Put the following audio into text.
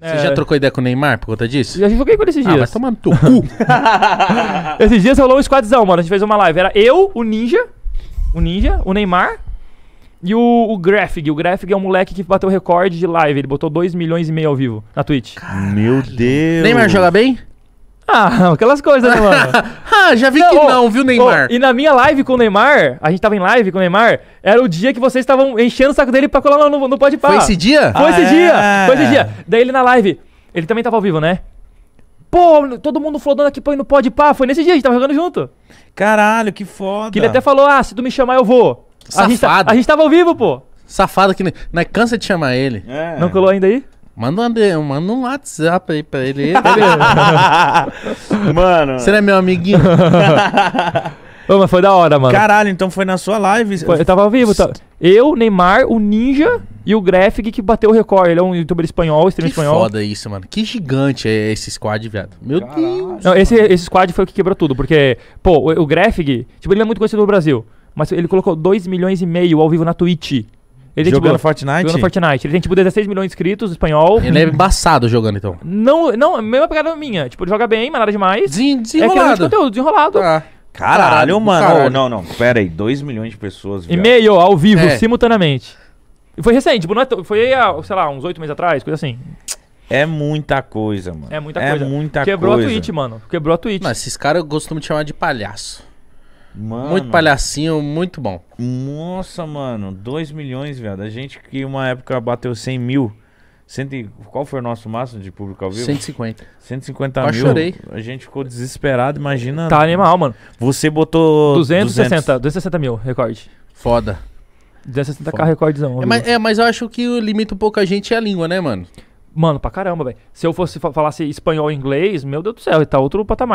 É. Você já é. trocou ideia com o Neymar por conta disso? Já joguei com ele esses dias. Ah, vai tomar no teu cu. esses dias rolou um squadzão, mano. A gente fez uma live. Era eu, o Ninja, o Ninja, o Neymar e o, o O Graphic é um moleque que bateu recorde de live. Ele botou 2 milhões e meio ao vivo na Twitch. Meu Deus. Neymar joga bem? Ah, aquelas coisas, né, mano? ah, já vi não, que oh, não, viu, Neymar? Oh, e na minha live com o Neymar, a gente tava em live com o Neymar, era o dia que vocês estavam enchendo o saco dele pra colar no, no Pode Pá. Foi esse dia? Foi ah, esse é. dia, foi esse dia. Daí ele na live, ele também tava ao vivo, né? Pô, todo mundo flodando aqui no Pode Pá, foi nesse dia, a gente tava jogando junto. Caralho, que foda. Que ele até falou, ah, se tu me chamar eu vou. Safado. A gente, a gente tava ao vivo, pô. Safado que não, não é, cansa de chamar ele. É. Não colou ainda aí? Manda, um, manda um WhatsApp aí pra ele. mano. Você não é meu amiguinho? Ô, mas foi da hora, mano. Caralho, então foi na sua live. Foi, eu tava ao vivo. tá? Eu, Neymar, o Ninja e o Graphic que bateu o recorde. Ele é um youtuber espanhol, streamer espanhol. Que foda isso, mano. Que gigante é esse squad, viado. Meu Caralho, Deus. Não, esse, esse squad foi o que quebrou tudo, porque, pô, o, o Graphic, tipo, ele é muito conhecido no Brasil, mas ele colocou 2 milhões e meio ao vivo na Twitch. Ele jogando tipo, Fortnite? Jogando Fortnite. Ele tem, tipo, 16 milhões de inscritos, espanhol. Ele é embaçado jogando, então. Não, não, a mesma pegada minha. Tipo, ele joga bem, mas nada demais. Desen é é desenrolado. É de conteúdo, desenrolado. Ah. Caralho, Caralho mano. Caralho. Não, não, pera aí. 2 milhões de pessoas. Viado. E meio ao vivo, é. simultaneamente. E foi recente, tipo, não é foi, ah, sei lá, uns 8 meses atrás, coisa assim. É muita coisa, mano. É muita é coisa. Muita Quebrou coisa. a Twitch, mano. Quebrou a Twitch. Mas esses caras costumam de chamar de palhaço. Mano, muito palhacinho, muito bom. Nossa, mano, 2 milhões, velho. A gente que uma época bateu 100 mil. Cento, qual foi o nosso máximo de público ao vivo? 150. 150 eu mil. chorei. A gente ficou desesperado, imagina. Tá animal, mano. Você botou. 260, 260 mil, recorde. Foda. 260k recordezão. É, mas, é, mas eu acho que o limita um pouco a gente é a língua, né, mano? Mano, pra caramba, velho. Se eu fosse falasse espanhol e inglês, meu Deus do céu, tá outro patamar.